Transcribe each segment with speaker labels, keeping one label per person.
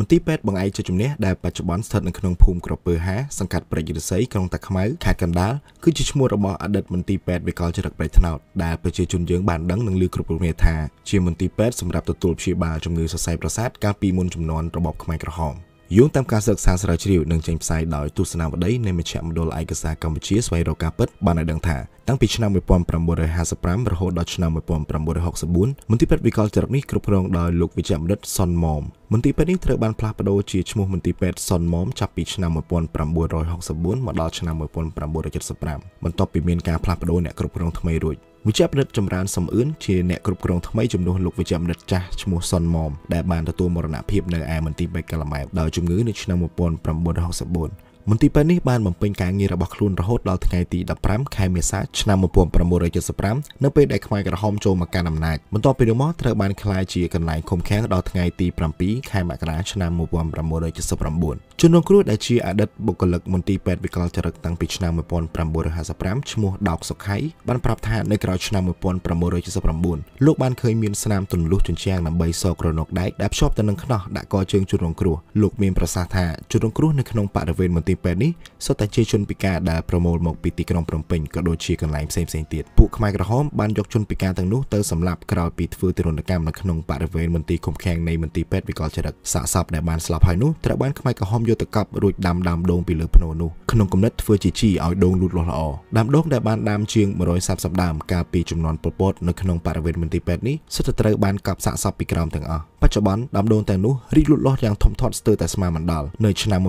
Speaker 1: មន្ទីរពេទ្យបង្អែកជជំនះដែលបច្ចុប្បន្នស្ថិតនៅក្នុងភូមិក្រពើហាសង្កាត់ប្រយុទ្ធសីក្រុងតាខ្មៅខេត្តកណ្ដាលគឺជាឈ្មោះរបស់អតីតមន្ទីរពេទ្យវិកលចរិតប្រៃថ្នោតដែលប្រជាជនយើងបានដឹងនិងឮគ្រប់រូបគ្នាថាជាមន្ទីរពេទ្យសម្រាប់ទទួលព្យាបាលជំងឺសរសៃប្រសាទកាលពីមុនជំនាន់របបខ្មែរក្រហម។យោងតាមការសិក្សាស្រាវជ្រាវនិងចេញផ្សាយដោយទស្សនាវដ្តីនៃមជ្ឈមណ្ឌលឯកសារកម្ពុជាស្វែងរកការពិតបានឲ្យដឹងថាតាំងពីឆ្នាំ1955រហូតដល់ឆ្នាំ1964មន្ទីរពេទ្យវិកលចរិតនេះគ្រប់គ្រងដោយលោកវិជ្ជបណ្ឌិតសុនម៉មមន្ទីរពេទ្យនេះត្រូវបានផ្លាស់ប្ដូរជាឈ្មោះមន្ទីរពេទ្យសុនម៉មចាប់ពីឆ្នាំ1964មកដល់ឆ្នាំ1975បន្ទាប់ពីមានការផ្លាស់ប្ដូរអ្នកគ្រប់គ្រងថ្មីរួចវិជ្ជបណ្ឌិតចម្រើនសំអឿនជាអ្នកគ្រប់គ្រងថ្មីជំនួសលោកវិជ្ជបណ្ឌិតចាស់ឈ្មោះសុនម៉មដែលបានទទួលមរណភាពនៅឯមន្ទីរពេទ្យកាឡាម៉ែបដោយជំងឺនៅឆ្នាំ1964មន្ទីរពេទ្យនេះបានបំពេញការងាររបស់ខ្លួនរហូតដល់ថ្ងៃទី15ខែមេសាឆ្នាំ1975នៅពេលដែលខ្មែរក្រហមចូលមកកាន់អំណាចបន្ទាប់ពីនោះមកត្រូវបានក្លាយជាកន្លែងឃុំឃាំងដល់ថ្ងៃទី7ខែមករាឆ្នាំ1979ជនរងគ្រោះដែលជាអតីតបុគ្គលិកមន្ទីរពេទ្យវិកលចរិតតាំងពីឆ្នាំ1955ឈ្មោះដោកសុខៃបានប្រាប់ថានៅក្រៅឆ្នាំ1979លោកបានឃើញមានស្នាមទន្លុះជញ្ជាំងដើម្បីសក្រនុកដែកដែលភ្ជាប់ទៅនឹងខ្នោះដាក់កជើងជនរងគ្រោះលោកមានប្រសាសន៍ថាជនរងគ្រោះនៅក្នុងបរិវេណមន្ទីរនាពេលនេះសុទ្ធតែជាជនពិការដែលប្រមូលមកពីទីក្រុងភ្នំពេញក៏ដូចជាកន្លែងផ្សេងៗទៀតពួកខ្មែរក្រហមបានយកជនពិការទាំងនោះទៅសម្លាប់ក្រោយពីធ្វើទរណកម្មនៅក្នុងបរិវេណមន្ទីរឃុំឃាំងនៃមន្ទីរពេទ្យវិកលចរិតសាកសពដែលបានស្លាប់ហើយនោះត្រូវបានខ្មែរក្រហមយកទៅកាប់រួចដាំដើមដូងពីលើភ្នូនោះក្នុងគំនិតធ្វើជាជីឲ្យដូងលូតលាស់ល្អដើមដូងដែលបានដាំជាង130ដើមកាលពីចំនួនពលពតនៅក្នុងបរិវេណមន្ទីរពេទ្យនេះសុទ្ធតែត្រូវបានកាប់សាកសពពីក្រោមទាំងអស់ច្ចុប្បន្នដើមដូងទាំងនោះរីកលូតលាស់យ៉ាងធំធាត់ស្ទើរតែស្មើមិនដល់នៅឆ្នាំ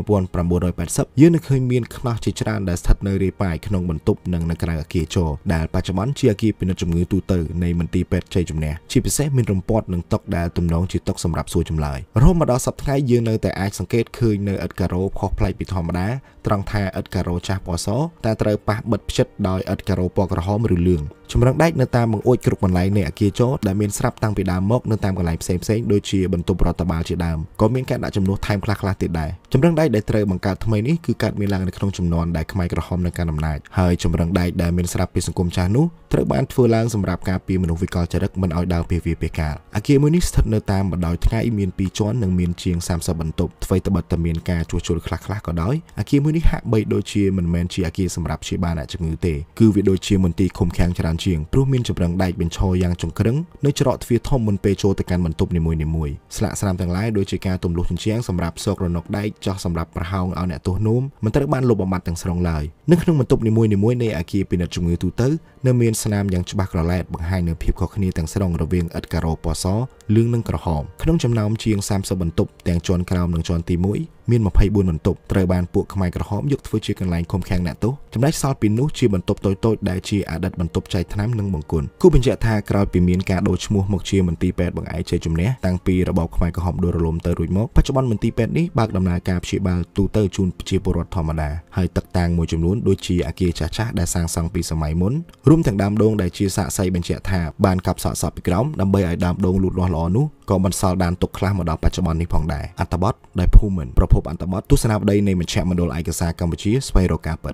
Speaker 1: 1980យើងនៅឃើញមានខ្នោះជាច្រើនដែលស្ថិតនៅរាយប៉ាយក្នុងបន្ទប់និងនៅក្រៅអគារចរដែលបច្ចុប្បន្នជាអគារពិនិត្យជំងឺទូទៅនៃមន្ទីរពេទ្យជ័យជំនះជាពិសេសមានរំពាត់និងតុកដែលទំនងជាតុកសម្រាប់សួរចម្លើយរហូតមកដល់សប្តាហ៍ថ្ងៃយើងនៅតែអាចសង្កេតឃើញនៅឥតការ៉ូខុសប្លែកពីធម្មតាត្រង់ថាឥដ្ឋការ៉ូចាស់ពណ៌សតែត្រូវប៉ះបិទផ្ចិតដោយឥដ្ឋការ៉ូពណ៌ក្រហមឬលឿងចម្រឹងដែកនៅតាមបង្អួចគ្រប់កន្លែងនៃអគារចោដែលមានស្រាប់តាំងពីដើមមកនៅតាមកន្លែងផ្សេងផ្សេងដូចជាបន្ទប់រដ្ឋបាលជាដើមក៏មានការដាក់ចំនួនថែមខ្លះខ្លះទៀតដែរចម្រឹងដែកដែលត្រូវបង្កើតថ្មីនេះគឺកើតមានឡើងនៅក្នុងចំនួនដែលខ្មែរក្រហមនៅកាន់អំណាចហើយចម្រឹងដែកដែលមានស្រាប់ពីសង្គមចាស់នោះត្រូវបានធ្វើឡើងសម្រាប់ការពារមនុស្សវិកលចរិតមិនឲ្យដើរពាសវាលពាសកាលអគារមួយនេះស្ថិតនៅតាមបណ្ដោយថ្ងៃមាន2ជាន់និងមានជាង30បន្ទប់អ្វីត្បិតតែមានការជួសជុលខ្លះខ្លះក៏ដោយអគារមួយនេះហាក់បីដូចជាមិនមែនជាអគារសម្រាប់ព្យាបាលអ្នកជំងឺទេគឺវាដូចជាមន្ទីរឃុំឃាំងចរានជាងព្រោះមានចម្រឹងដែកបញ្ឈរយ៉ាងចង្ក្រឹងនៅច្រកទ្វារធំមុនពេលចូលទៅកាន់បន្ទប់នីមួយៗស្លាកស្នាមទាំងឡាយដូចជាការទម្លុះជញ្ជាំងសម្រាប់សោករណុកដែកចោះសម្រាប់ប្រហោងឲ្យអ្នកទោសនោមមិនត្រូវបានលុបបំបាត់ទាំងស្រុងឡើយនៅក្នុងបន្ទប់នីមួយៗនៃអគារពិនិត្យជំងឺទូទៅនៅមានស្នាមយ៉ាងច្បាស់ក្រឡែតបង្ហាញនៅភាពខុសគ្នាទាំងស្រុងរវាងឥដ្ឋការ៉ូពណ៌សលឿងនិងក្រហមក្នុងចំណោមជាង30បន្ទប់ទាំងជាន់ក្រោមនិងជាន់ទី1មាន24បន្ទប់ត្រូវបានពួកខ្មែរក្រហមយកធ្វើជាកន្លែងឃុំឃាំងអ្នកទោសចំណែកសល់ពីនោះជាបន្ទប់តូចៗដែលជាអតីតបន្ទប់ចែកថ្នាំនិងបង្គន់គូបញ្ជាក់ថាក្រោយពីមានការដូរឈ្មោះមកជាមន្ទីរពេទ្យបង្អែកជ័យជំនះតាំងពីរបបខ្មែរក្រហមដួលរលំទៅរួចមកបច្ចុប្បន្នមន្ទីរពេទ្យនេះបើកដំណើរការព្យាបាលទូទៅជូនប្រជាពលរដ្ឋធម្មតាហើយទឹកតាំងមួយចំនួនដូចជាអគារចាស់ចាស់ដែលសាងសង់ពីសម័យមុនរួមទាំងដើមដូងដែលជាសាកសីបញ្ជាក់ថាបានកាប់សក់សពពីក្រោមដើម្បីឲ្យដើមដូងលូតលាស់ល្អនោះក៏បន្សល់ដានទុកខ្លះមកដល់បច្ចុប្បន្ននេះផងដែរអត្តបទដោយភូមិន្ទប្រភពអត្តបទទស្សនាវដ្តីនៃមជ្ឈមណ្ឌលឯកសារកម្ពុជាស្វែងរកការពិត